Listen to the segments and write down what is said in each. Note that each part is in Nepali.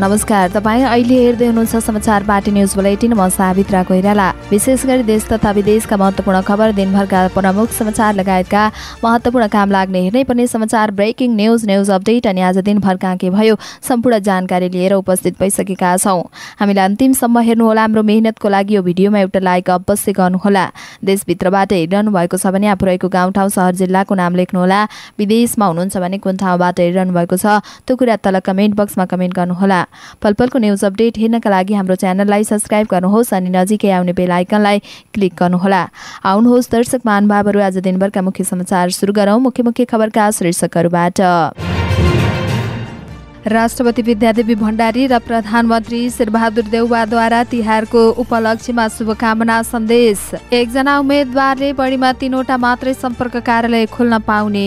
नमस्कार तपाईँ अहिले हेर्दै हुनुहुन्छ समाचार पार्टी न्युज बुलेटिन म सावित्रा कोइराला विशेष गरी देश तथा विदेशका महत्त्वपूर्ण खबर दिनभरका प्रमुख समाचार लगायतका महत्त्वपूर्ण काम लाग्ने हेर्नै पर्ने समाचार ब्रेकिङ न्युज न्युज अपडेट अनि आज दिनभर कहाँ के भयो सम्पूर्ण जानकारी लिएर उपस्थित भइसकेका छौँ हामीलाई अन्तिमसम्म हेर्नुहोला हाम्रो मेहनतको लागि यो भिडियोमा एउटा लाइक अवश्य गर्नुहोला देशभित्रबाट हेरिरहनु भएको छ भने आफू रहेको गाउँठाउँ सहर जिल्लाको नाम लेख्नुहोला विदेशमा हुनुहुन्छ भने कुन ठाउँबाट हेरिरहनु भएको छ त्यो कुरा तल कमेन्ट बक्समा कमेन्ट गर्नुहोला पलपलको न्युज अपडेट हेर्नका लागि हाम्रो च्यानललाई सब्सक्राइब गर्नुहोस् अनि नजिकै आउने बेल आइकनलाई क्लिक गर्नुहोला आउनुहोस् दर्शक महानुभावहरू आज दिनभरका मुख्य समाचार सुरु गरौँ मुख्य मुख्य खबरका शीर्षकहरूबाट राष्ट्रपति विद्यादेवी भण्डारी र प्रधानमन्त्री शेरबहादुर देउवाद्वारा तिहारको उपलक्ष्यमा शुभकामना सन्देश एकजना उम्मेद्वारले बढीमा तीनवटा मात्रै सम्पर्क कार्यालय खोल्न पाउने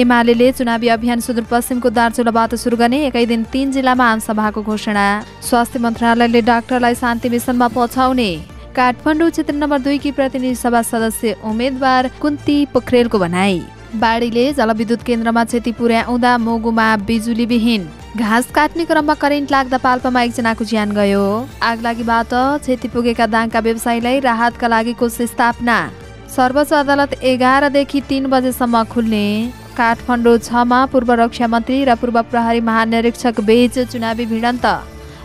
एमाले चुनावी अभियान सुदूरपश्चिमको दार्चुलाबाट सुरु गर्ने एकै दिन तीन जिल्लामा आमसभाको घोषणा स्वास्थ्य मन्त्रालयले डाक्टरलाई शान्ति मिसनमा पछाउने काठमाडौँ क्षेत्र नम्बर दुईकी प्रतिनिधि सभा सदस्य उम्मेद्वार कुन्ती पोखरेलको भनाई बाढीले जलविद्युत केन्द्रमा क्षति पुर्याउँदा मोगुमा बिजुली विहीन घाँस काट्ने क्रममा करेन्ट लाग्दा पाल्पामा एकजनाको ज्यान गयो आगलागीबाट क्षति पुगेका दाङका व्यवसायीलाई राहतका लागि कोष स्थापना सर्वोच्च अदालत एघारदेखि तिन बजेसम्म खुल्ने काठमाडौँ छमा पूर्व रक्षा मन्त्री र पूर्व प्रहरी महानिरीक्षक बीच चुनावी भिडन्त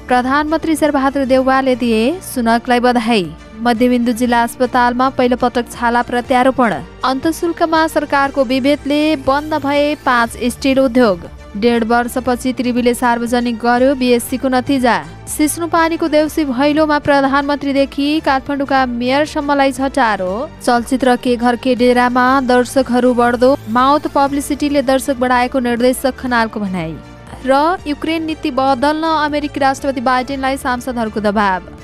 प्रधानमन्त्री शेरबहादुर देउवाले दिए सुनकलाई बधाई मध्यबिन्दु जिल्ला अस्पतालमा पहिलो पटक छाला प्रत्यारोपण अन्तशुल्कमा सरकारको विभेदले बन्द भए पाँच स्टिल उद्योग डेढ वर्षपछि त्रिवीले सार्वजनिक गर्यो बिएससीको नतिजा सिस्नु पानीको देउसी भैलोमा प्रधानमन्त्रीदेखि काठमाडौँका मेयरसम्मलाई छटारो चलचित्र के घर के डेरामा दर्शकहरू बढ्दो माउथ पब्लिसिटीले दर्शक बढाएको निर्देशक खनालको भनाई र युक्रेन नीति बदल्न अमेरिकी राष्ट्रपति बाइडेनलाई सांसदहरूको दबाव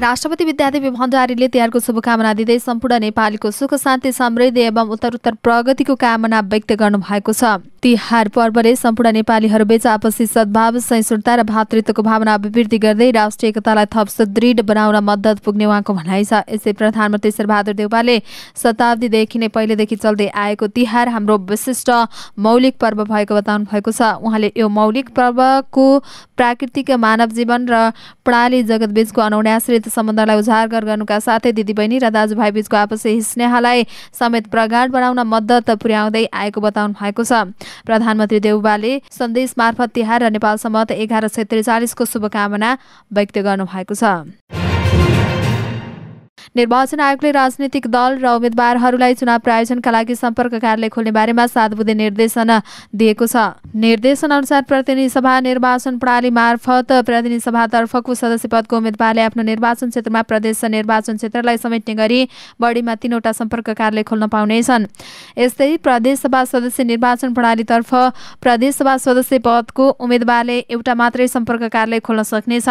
राष्ट्रपति विद्यादेवी भण्डारीले तिहारको शुभकामना दिँदै सम्पूर्ण नेपालीको सुख शान्ति समृद्धि एवं उत्तरोत्तर प्रगतिको कामना व्यक्त गर्नुभएको छ तिहार पर्वले सम्पूर्ण नेपालीहरूबीच आपसी सद्भाव सहिष्णुता र भातृत्वको भावना अभिवृद्धि गर्दै राष्ट्रिय एकतालाई थप सुदृढ बनाउन मद्दत पुग्ने उहाँको भनाइ छ यसै प्रधानमन्त्री शेरबहादुर देउवाले शताब्दीदेखि नै पहिलेदेखि चल्दै आएको तिहार हाम्रो विशिष्ट मौलिक पर्व भएको बताउनु भएको छ उहाँले यो मौलिक पर्वको प्राकृतिक मानव जीवन र प्रणाली जगतबीचको अनौन्याश्रित सम्बन्धलाई उजागर गर्नुका साथै दिदीबहिनी र दाजुभाइबीचको आपसी स्नेहलाई समेत प्रगाड बनाउन मद्दत पुर्याउँदै आएको बताउनु भएको छ प्रधानमन्त्री देउबाले सन्देश मार्फत तिहार र नेपाल सम्मत एघार सय त्रिचालिसको शुभकामना व्यक्त गर्नुभएको छ निर्वाचन आयोगले राजनीतिक दल र उम्मेद्वारहरूलाई चुनाव प्रायोजनका लागि सम्पर्क कार्यालय खोल्ने बारेमा सात बुधे निर्देशन दिएको छ निर्देशन अनुसार प्रतिनिधि सभा निर्वाचन प्रणाली मार्फत प्रतिनिधि सभातर्फको सदस्य पदको उम्मेद्वारले आफ्नो निर्वाचन क्षेत्रमा प्रदेश निर्वाचन क्षेत्रलाई समेट्ने गरी बढीमा तीनवटा सम्पर्क कार्यालय खोल्न पाउनेछन् यस्तै प्रदेशसभा सदस्य निर्वाचन प्रणालीतर्फ प्रदेशसभा सदस्य पदको उम्मेद्वारले एउटा मात्रै सम्पर्क कार्यालय खोल्न सक्नेछ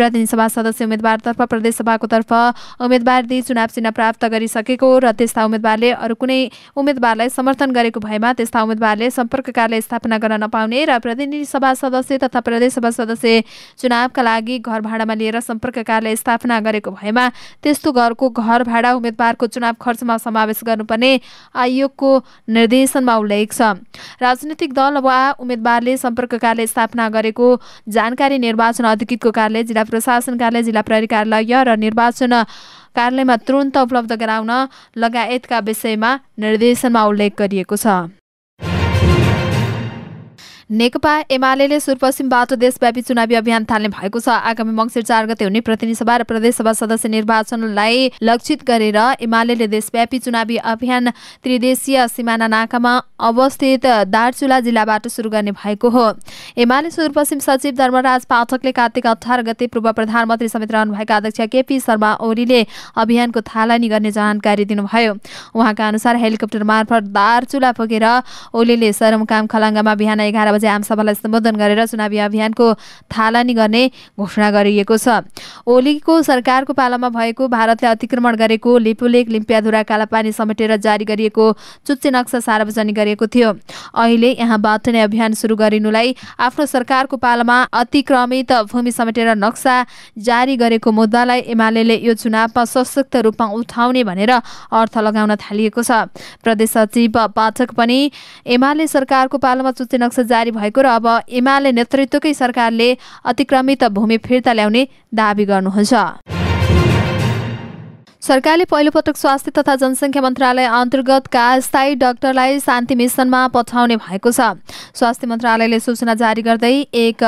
प्रतिनिधि सभा सदस्य उम्मेद्वारतर्फ प्रदेशसभाको तर्फ उम्मेद्वार उम्मेद्वारले चुनाव चिन्ह प्राप्त गरिसकेको र त्यस्ता उम्मेद्वारले अरू कुनै उम्मेद्वारलाई समर्थन गरेको भएमा त्यस्ता उम्मेद्वारले सम्पर्क कार्य स्थापना गर्न नपाउने र प्रतिनिधि सभा सदस्य तथा प्रदेश सभा सदस्य चुनावका लागि घर भाडामा लिएर सम्पर्क कार्य स्थापना गरेको भएमा त्यस्तो घरको घर भाडा उम्मेद्वारको चुनाव खर्चमा समावेश गर्नुपर्ने आयोगको निर्देशनमा उल्लेख छ राजनीतिक दल वा उम्मेद्वारले सम्पर्क कार्य स्थापना गरेको जानकारी निर्वाचन अधिकृतको कार्यालय जिल्ला प्रशासन कार्यालय जिल्ला प्रहरी कार्यालय र निर्वाचन कार्यालयमा तुरन्त उपलब्ध गराउन लगायतका विषयमा निर्देशनमा उल्लेख गरिएको छ नेकपा एमाले सुरपश्चिमबाट देशव्यापी चुनावी अभियान थाल्ने भएको छ आगामी मङ्सिर चार गते हुने प्रतिनिधि सभा र प्रदेशसभा सदस्य निर्वाचनलाई लक्षित गरेर एमाले देशव्यापी चुनावी अभियान त्रिदेशीय सिमाना नाकामा अवस्थित दार्चुला जिल्लाबाट सुरु गर्ने भएको हो एमाले सुदूरपश्चिम सचिव धर्मराज पाठकले कार्तिक अठार गते पूर्व प्रधानमन्त्री समेत रहनुभएका अध्यक्ष केपी शर्मा ओलीले अभियानको थालनी गर्ने जानकारी दिनुभयो उहाँका अनुसार हेलिकप्टर मार्फत दार्चुला पुगेर ओलीले सरमुकाम खलाङ्गामा बिहान एघार बजे आमसभालाई सम्बोधन गरेर चुनावी अभियानको थालनी गर्ने घोषणा गरिएको छ ओलीको सरकारको पालामा भएको भारतले अतिक्रमण गरेको लिपुलेक लिम्पियाधुरा कालापानी समेटेर जारी गरिएको चुच्चे नक्सा सार्वजनिक गरेको थियो अहिले यहाँ नै अभियान सुरु गरिनुलाई आफ्नो सरकारको पालामा अतिक्रमित भूमि समेटेर नक्सा जारी गरेको मुद्दालाई एमाले यो चुनावमा सशक्त रूपमा उठाउने भनेर अर्थ लगाउन थालिएको छ प्रदेश सचिव पाठक पनि एमाले सरकारको पालामा चुच्चे नक्सा जारी जारी भएको र अब एमाले नेतृत्वकै सरकारले अतिक्रमित भूमि फिर्ता ल्याउने दावी गर्नुहुन्छ सरकारले पहिलो पटक स्वास्थ्य तथा जनसङ्ख्या मन्त्रालय अन्तर्गतका स्थायी डाक्टरलाई शान्ति मिसनमा पठाउने भएको छ स्वास्थ्य मन्त्रालयले सूचना जारी गर्दै एक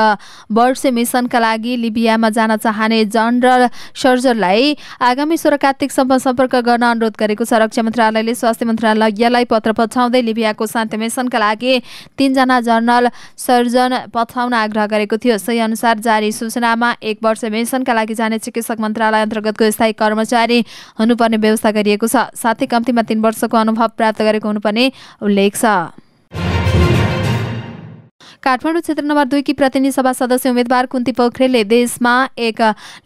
वर्ष मिसनका लागि लिबियामा जान चाहने जनरल सर्जरलाई आगामी सोह्र कार्तिकसम्म सम्पर्क गर्न अनुरोध गरेको छ रक्षा मन्त्रालयले स्वास्थ्य मन्त्रालयलाई पत्र पठाउँदै लिबियाको शान्ति मिसनका लागि तीनजना जनरल सर्जन पठाउन आग्रह गरेको थियो सही अनुसार जारी सूचनामा एक वर्ष मिसनका लागि जाने चिकित्सक मन्त्रालय अन्तर्गतको स्थायी कर्मचारी हुनुपर्ने व्यवस्था गरिएको छ साथै कम्तीमा तीन वर्षको अनुभव प्राप्त गरेको हुनुपर्ने उल्लेख छ काठमाडौँ क्षेत्र नम्बर दुईकी प्रतिनिधि सभा सदस्य उम्मेद्वार कुन्ती पोखरेलले देशमा एक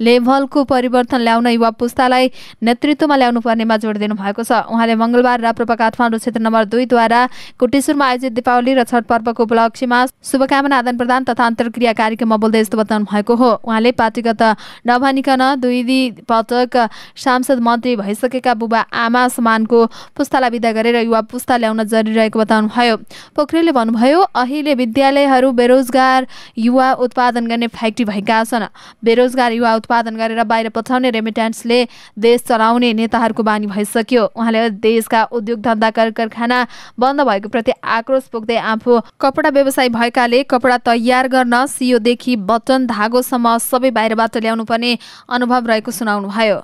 लेभलको परिवर्तन ल्याउन युवा पुस्तालाई नेतृत्वमा ल्याउनु पर्नेमा जोड दिनुभएको छ उहाँले मङ्गलबार राप्रपा काठमाडौँ क्षेत्र नम्बर दुईद्वारा कोटेश्वरमा आयोजित दीपावली र छठ पर्वको उपलक्ष्यमा शुभकामना आदान प्रदान तथा अन्तर्क्रिया कार्यक्रममा बोल्दै यस्तो बताउनु भएको हो उहाँले पार्टीगत नभनिकन दुई दुई पटक सांसद मन्त्री भइसकेका बुबा आमा समानको पुस्तालाई विदा गरेर युवा पुस्ता ल्याउन जरुरी रहेको बताउनुभयो पोखरेलले भन्नुभयो अहिले विद्यालय तपाईँहरू बेरोजगार युवा उत्पादन गर्ने फ्याक्ट्री भएका छन् बेरोजगार युवा उत्पादन गरेर बाहिर पठाउने रेमिट्यान्सले देश चलाउने नेताहरूको बानी भइसक्यो उहाँले देशका उद्योग धन्दा कारखाना बन्द भएको प्रति आक्रोश पुग्दै आफू कपडा व्यवसायी भएकाले कपडा तयार गर्न सियोदेखि बटन धागोसम्म सबै बाहिरबाट ल्याउनु पर्ने अनुभव रहेको सुनाउनु भयो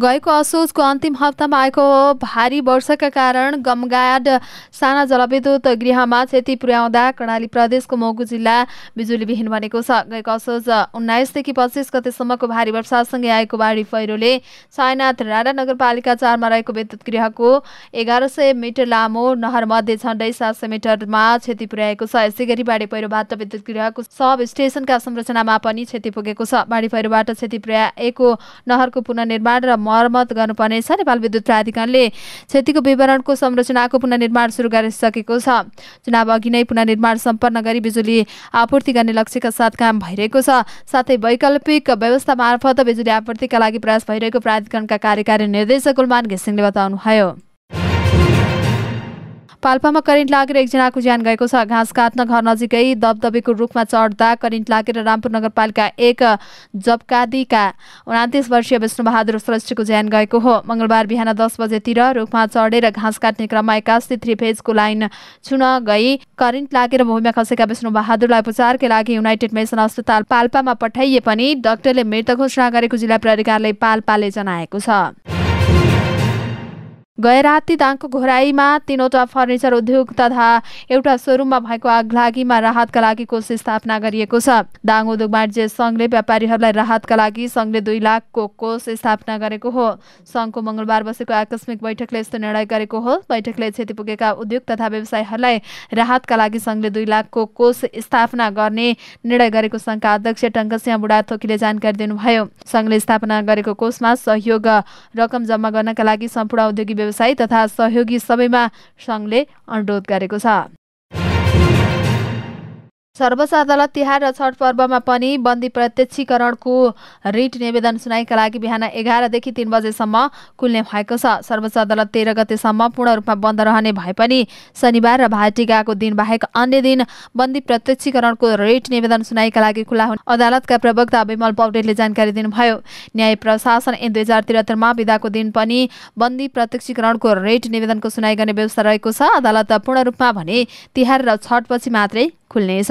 गएको असोजको अन्तिम हप्तामा आएको भारी वर्षाका कारण गमगाड साना जलविद्युत गृहमा क्षति पुर्याउँदा कर्णाली प्रदेशको मौगु जिल्ला बिजुलीविहीन बनेको छ गएको असोज उन्नाइसदेखि पच्चिस गतेसम्मको भारी वर्षासँगै आएको बाढी पहिरोले सायनाथ राणा नगरपालिका चारमा रहेको विद्युत गृहको एघार सय मिटर लामो नहरमध्ये झन्डै सात सय मिटरमा क्षति पुर्याएको छ यसै गरी बाढी पहिरोबाट विद्युत गृहको सब स्टेसनका संरचनामा पनि क्षति पुगेको छ बाढी पहिरोबाट क्षति पुर्याएको नहरको पुनर्निर्माण र मर्मत गर्नुपर्नेछ नेपाल विद्युत प्राधिकरणले क्षतिको विवरणको संरचनाको पुननिर्माण सुरु गरिसकेको छ चुनाव अघि नै पुनर्निर्माण सम्पन्न गरी बिजुली आपूर्ति गर्ने लक्ष्यका साथ काम भइरहेको छ साथै वैकल्पिक व्यवस्था मार्फत बिजुली आपूर्तिका लागि प्रयास भइरहेको प्राधिकरणका कार्यकारी निर्देशक गुलमान घिसिङले बताउनुभयो पाल्पामा करेन्ट लागेर एकजनाको ज्यान गएको छ घाँस काट्न घर नजिकै दबदबेको रुखमा चढ्दा करेन्ट लागेर रामपुर नगरपालिका एक जबकादीका उनातिस वर्षीय विष्णुबहादुर श्रेष्ठको ज्यान गएको हो मङ्गलबार बिहान दस बजेतिर रुखमा चढेर घाँस काट्ने क्रममा एक्कासी थ्री फेजको लाइन छुन गई करेन्ट लागेर भूमिमा खसेका विष्णुबहादुरलाई उपचारका लागि युनाइटेड मेसन अस्पताल पाल्पामा पठाइए पनि डाक्टरले मृत घोषणा गरेको जिल्ला प्रहरी पाल्पाले जनाएको छ गएराती दाङको घोराईमा तीनवटा फर्निचर उद्योग तथा एउटा सोरुममा भएको आगलागीमा राहतका लागि कोष स्थापना गरिएको छ दाङ उद्योग वाणिज्य सङ्घले व्यापारीहरूलाई राहतका लागि सङ्घले दुई लाखको कोष स्थापना गरेको हो सङ्घको मङ्गलबार बसेको आकस्मिक बैठकले यस्तो निर्णय गरेको हो बैठकले क्षति पुगेका उद्योग तथा व्यवसायहरूलाई राहतका लागि सङ्घले दुई लाखको कोष स्थापना गर्ने निर्णय गरेको सङ्घका अध्यक्ष टङ्कसिंह बुढा थोकीले जानकारी दिनुभयो सङ्घले स्थापना गरेको कोषमा सहयोग रकम जम्मा गर्नका लागि सम्पूर्ण उद्योगी व्यवसायी तथा सहयोगी सबैमा सङ्घले अनुरोध गरेको छ सर्वोच्च अदालत तिहार र छठ पर्वमा पनि बन्दी प्रत्यक्षीकरणको रिट निवेदन सुनाइका लागि बिहान एघारदेखि तिन बजेसम्म खुल्ने भएको छ सर्वोच्च अदालत तेह्र गतेसम्म पूर्ण रूपमा बन्द रहने भए पनि शनिबार र भाइटिकाको दिन बाहेक अन्य दिन बन्दी प्रत्यक्षीकरणको रिट निवेदन सुनाइका लागि खुला हुन् अदालतका प्रवक्ता विमल पौडेलले जानकारी दिनुभयो न्याय प्रशासन एन दुई हजार त्रिहत्तरमा बिदाको दिन पनि बन्दी प्रत्यक्षीकरणको रिट निवेदनको सुनाइ गर्ने व्यवस्था रहेको छ अदालत पूर्ण रूपमा भने तिहार र छठपछि मात्रै खुल्नेछ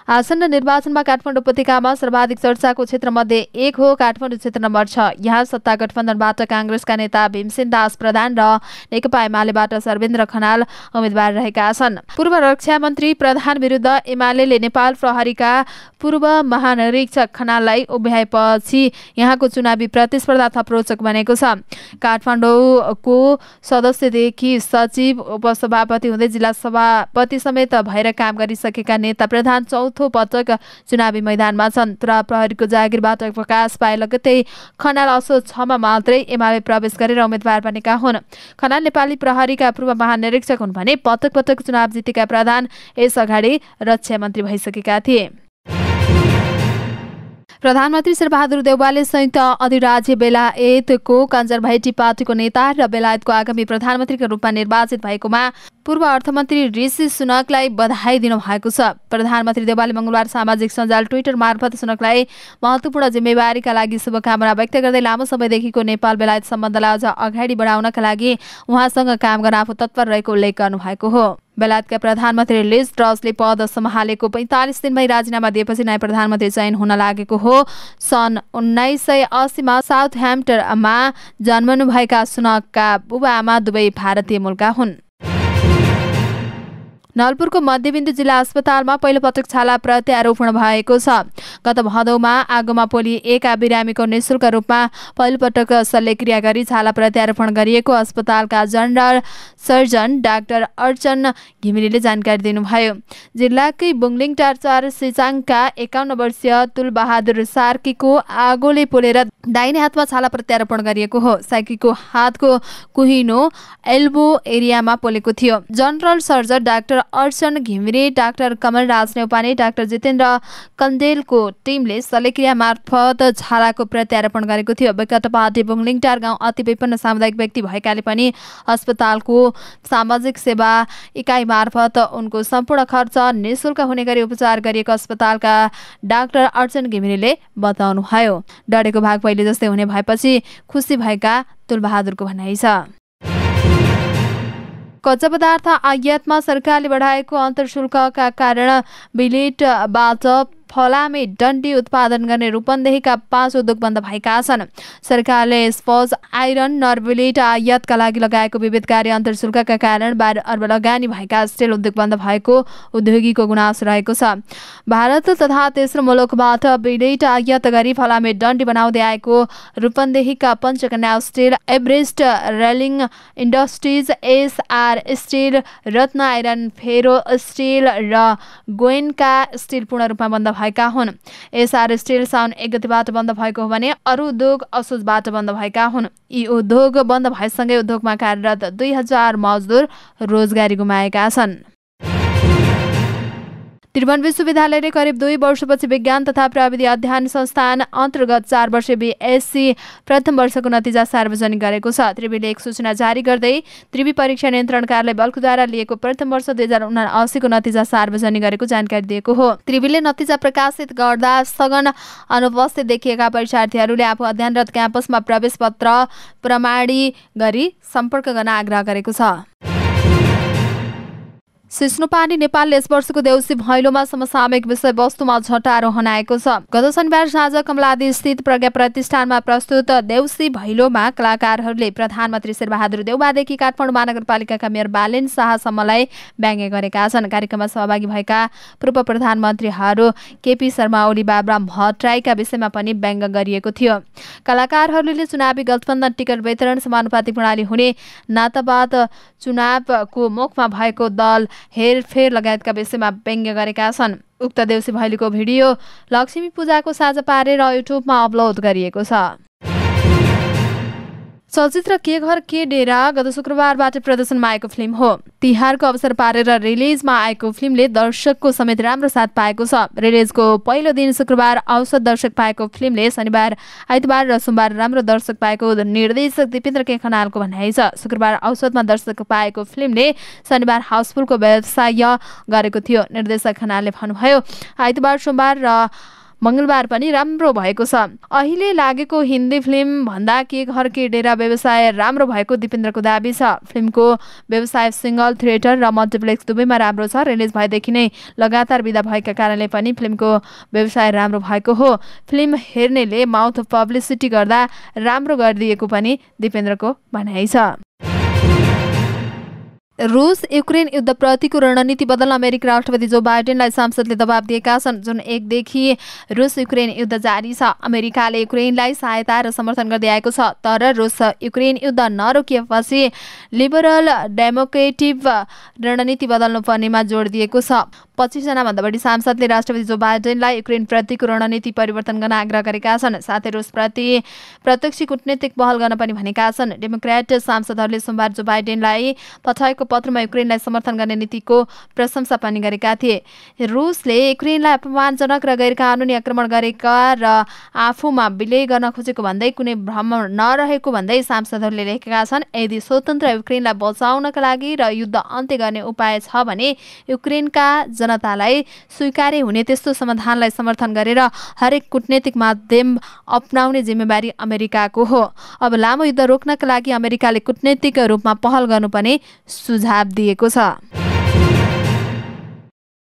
आसन्न निर्वाचनमा काठमाडौँ उपत्यकामा सर्वाधिक चर्चाको क्षेत्रमध्ये एक हो काठमाडौँ क्षेत्र नम्बर छ यहाँ सत्ता गठबन्धनबाट काङ्ग्रेसका नेता भीमसेन दास प्रधान र नेकपा एमालेबाट सर्वेन्द्र खनाल उम्मेद्वार रहेका छन् पूर्व रक्षा मन्त्री प्रधान विरुद्ध एमाले नेपाल प्रहरीका पूर्व महानिरीक्षक खनाललाई उभ्याएपछि यहाँको चुनावी प्रतिस्पर्धा थप रोचक बनेको छ काठमाडौँको सदस्यदेखि सचिव उपसभापति हुँदै जिल्ला सभापति समेत भएर काम गरिसकेका नेता प्रधान चौथो चौथो पटक चुनावी मैदानमा छन् तर प्रहरीको जागिरबाट प्रकाश पाए लगतै खनाल असो छमा मात्रै एमाले प्रवेश गरेर उम्मेद्वार बनेका हुन् खनाल नेपाली प्रहरीका पूर्व महानिरीक्षक हुन् भने पटक पटक चुनाव जितेका प्रधान यस अगाडि रक्षा मन्त्री भइसकेका थिए प्रधानमन्त्री शेरबहादुर देउवाले संयुक्त अधिराज्य बेलायतको कन्जर्भेटिभ पार्टीको नेता र बेलायतको आगामी प्रधानमन्त्रीको रूपमा निर्वाचित भएकोमा पूर्व अर्थमन्त्री ऋषि सुनकलाई बधाई दिनुभएको छ प्रधानमन्त्री देवालले मङ्गलबार सामाजिक सञ्जाल ट्विटर मार्फत सुनकलाई महत्त्वपूर्ण जिम्मेवारीका लागि शुभकामना व्यक्त गर्दै लामो समयदेखिको नेपाल बेलायत सम्बन्धलाई अझ अगाडि बढाउनका लागि उहाँसँग काम गर्न आफू तत्पर रहेको उल्लेख गर्नुभएको हो बेलायतका प्रधानमन्त्री लिज ट्रसले पद सम्हालेको पैँतालिस दिनमै राजीनामा दिएपछि नयाँ प्रधानमन्त्री चयन हुन लागेको हो सन् उन्नाइस सय अस्सीमा साउथ ह्याम्पटनमा जन्मनुभएका सुनकका बुबा आमा दुवै भारतीय मूलका हुन् नलपुरको मध्यबिन्दु जिल्ला अस्पतालमा पहिलोपटक छाला प्रत्यारोपण भएको छ गत भदौमा आगोमा पोलिएका बिरामीको निशुल्क रूपमा पहिलोपटक शल्यक्रिया गरी छाला प्रत्यारोपण गरिएको अस्पतालका जनरल सर्जन डाक्टर अर्चन घिमिरेले जानकारी दिनुभयो जिल्लाकै बुङलिङ टारचार सिचाङका एकाउन्न वर्षीय तुलबहादुर सार्कीको आगोले पोलेर दाहिने हातमा छाला प्रत्यारोपण गरिएको हो सार्कीको हातको कुहिनो एल्बो एरियामा पोलेको थियो general surgeon doctor Archan Ghimire doctor Kamalraj Neupane doctor Jitendra कन्देलको टिमले शल्यक्रिया मार्फत छालाको प्रत्यारोपण गरेको थियो विकटपाटी बुङलिङटार गाउँ अति विपन्न सामुदायिक व्यक्ति भएकाले पनि अस्पतालको सामाजिक सेवा इकाइ मार्फत उनको सम्पूर्ण खर्च निशुल्क हुने गरी उपचार गरिएको अस्पतालका डाक्टर अर्चन घिमिरेले बताउनुभयो डढेको भाग पहिले जस्तै हुने भएपछि खुसी भएका तुलबहादुरको भनाइ छ कच्चा पदार्थ आयातमा सरकारले बढाएको अन्तर्शुल्कका कारण बिलेटबाट फलामे डन्डी उत्पादन गर्ने रूपन्देहीका पाँच उद्योग बन्द भएका छन् सरकारले स्पज आइरन नर्बुलेट आयातका लागि लगाएको विविध कार्य अन्तर्शुल्कका कारण बाह्र अर्ब लगानी भएका स्टिल उद्योग बन्द भएको उद्योगीको गुनासो रहेको छ भारत तथा तेस्रो मुलुकबाट बिलेट आयात गरी फलामे डन्डी बनाउँदै आएको रूपन्देहीका Panchakanya steel Everest railing industries SR steel Ratna iron ferro steel र गोइनका स्टिल पूर्ण रूपमा बन्द भएका हुन् एसआर स्टिल साउन एक गतिबाट बन्द भएको हो भने अरू उद्योग असोजबाट बन्द भएका हुन् यी उद्योग बन्द भएसँगै उद्योगमा कार्यरत दुई हजार मजदुर रोजगारी गुमाएका छन् त्रिभुवन विश्वविद्यालयले करिब दुई वर्षपछि विज्ञान तथा प्रविधि अध्ययन संस्थान अन्तर्गत चार वर्ष बिएससी प्रथम वर्षको नतिजा सार्वजनिक गरेको छ त्रिवीले एक सूचना जारी गर्दै त्रिवी परीक्षा नियन्त्रण कार्यालय बल्कुद्वारा लिएको प्रथम वर्ष दुई हजार उनासीको नतिजा सार्वजनिक गरेको जानकारी दिएको हो त्रिवीले नतिजा प्रकाशित गर्दा सघन अनुपस्थित देखिएका परीक्षार्थीहरूले आफू अध्ययनरत क्याम्पसमा प्रवेश पत्र प्रमाणी गरी सम्पर्क गर्न आग्रह गरेको छ सिस्नुपानी नेपालले यस वर्षको देउसी भैलोमा समसामयिक विषयवस्तुमा झटारो हनाएको छ गत शनिबार साँझ कमलादी स्थित प्रज्ञा प्रतिष्ठानमा प्रस्तुत देउसी भैलोमा कलाकारहरूले प्रधानमन्त्री शेरबहादुर देउबादेखि काठमाडौँ महानगरपालिकाका मेयर बालेन शाहसम्मलाई व्यङ्ग्य गरेका छन् कार्यक्रममा सहभागी भएका पूर्व प्रधानमन्त्रीहरू केपी शर्मा ओली बाबराम भट्टराईका विषयमा पनि व्यङ्ग्य गरिएको थियो कलाकारहरूले चुनावी गठबन्धन टिकट वितरण समानुपाति प्रणाली हुने नातावाद चुनावको मुखमा भएको दल हेरफेर लगायतका विषयमा व्यङ्ग्य गरेका छन् उक्त देउसी भैलीको भिडियो लक्ष्मी पूजाको साझा पारेर युट्युबमा अपलोड गरिएको छ चलचित्र के घर के डेरा गत शुक्रबारबाट प्रदर्शनमा आएको फिल्म हो तिहारको अवसर पारेर रिलिजमा आएको फिल्मले दर्शकको समेत राम्रो साथ पाएको छ रिलिजको पहिलो दिन शुक्रबार औसत दर्शक पाएको फिल्मले शनिबार आइतबार र सोमबार राम्रो दर्शक पाएको निर्देशक दिपेन्द्र के खनालको भनाइ छ शुक्रबार औसतमा दर्शक पाएको फिल्मले शनिबार हाउसफुलको व्यवसाय गरेको थियो निर्देशक खनालले भन्नुभयो आइतबार सोमबार र मङ्गलबार पनि राम्रो भएको छ अहिले लागेको हिन्दी फिल्म भन्दा के घर के डेरा व्यवसाय राम्रो भएको दिपेन्द्रको दावी छ फिल्मको व्यवसाय सिङ्गल थिएटर र मल्टिप्लेक्स दुवैमा राम्रो छ रिलिज भएदेखि नै लगातार विदा भएका कारणले पनि फिल्मको व्यवसाय राम्रो भएको हो फिल्म हेर्नेले माउथ पब्लिसिटी गर्दा राम्रो गरिदिएको पनि दिपेन्द्रको भनाइ छ रुस युक्रेन युद्धप्रतिको रणनीति बदल्न अमेरिकी राष्ट्रपति जो बाइडेनलाई सांसदले दबाब दिएका छन् जुन एकदेखि रुस युक्रेन युद्ध जारी छ अमेरिकाले युक्रेनलाई सहायता र समर्थन गर्दै आएको छ तर रुस युक्रेन युद्ध नरोकिएपछि लिबरल डेमोक्रेटिभ रणनीति बदल्नुपर्नेमा जोड दिएको छ पच्चिसजनाभन्दा बढी सांसदले राष्ट्रपति जो बाइडेनलाई युक्रेनप्रतिको रणनीति परिवर्तन गर्न आग्रह गरेका छन् साथै रुसप्रति प्रत्यक्ष कूटनीतिक पहल गर्न पनि भनेका छन् डेमोक्रेट सांसदहरूले सोमबार जो बाइडेनलाई पठाएको पत्रमा युक्रेनलाई समर्थन गर्ने नीतिको प्रशंसा पनि गरेका थिए रुसले युक्रेनलाई अपमानजनक र गैर कानुनी आक्रमण गरेका र आफूमा विलय गर्न खोजेको भन्दै कुनै भ्रम नरहेको भन्दै सांसदहरूले लेखेका छन् यदि स्वतन्त्र युक्रेनलाई बचाउनका लागि र युद्ध अन्त्य गर्ने उपाय छ भने युक्रेनका जनतालाई स्वीकार्य हुने त्यस्तो समाधानलाई समर्थन गरेर हरेक कुटनैतिक माध्यम अप्नाउने जिम्मेवारी अमेरिकाको हो अब लामो युद्ध रोक्नका लागि अमेरिकाले कुटनैतिक रूपमा पहल गर्नुपर्ने सुझाव सुझाव दिएको छ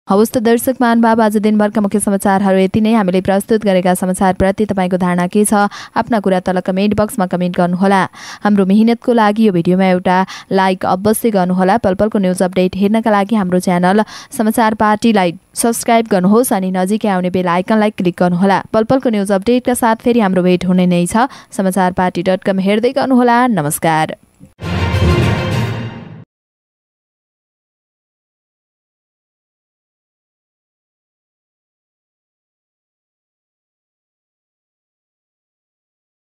हवस् त दर्शक महानुभाव आज दिनभरका मुख्य समाचारहरू यति नै हामीले प्रस्तुत गरेका समाचारप्रति तपाईँको धारणा के छ आफ्ना कुरा तल कमेन्ट बक्समा कमेन्ट गर्नुहोला हाम्रो मिहिनेतको लागि यो भिडियोमा एउटा लाइक अवश्य गर्नुहोला पलपलको न्युज अपडेट हेर्नका लागि हाम्रो च्यानल समाचार पार्टीलाई सब्सक्राइब गर्नुहोस् अनि नजिकै आउने बेल आइकनलाई क्लिक गर्नुहोला पलपलको न्युज अपडेटका साथ फेरि हाम्रो भेट हुने नै छ समाचार पार्टी डट कम हेर्दै गर्नुहोला नमस्कार